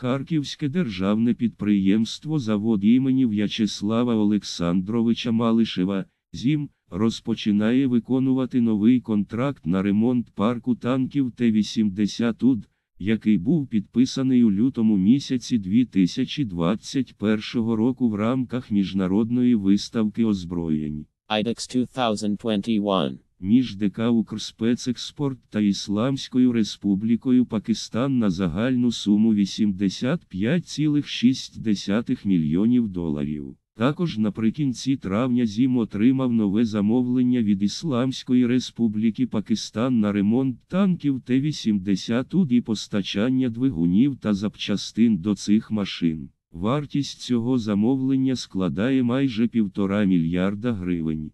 Харківське державне підприємство завод імені В'ячеслава Олександровича Малишева ЗІМ розпочинає виконувати новий контракт на ремонт парку танків Т-80 УД, який був підписаний у лютому місяці 2021 року в рамках міжнародної виставки озброєнь. IDEX 2021 між ДК «Укрспецекспорт» та Ісламською Республікою Пакистан на загальну суму 85,6 мільйонів доларів. Також наприкінці травня ЗІМ отримав нове замовлення від Ісламської Республіки Пакистан на ремонт танків Т-80 УД і постачання двигунів та запчастин до цих машин. Вартість цього замовлення складає майже півтора мільярда гривень.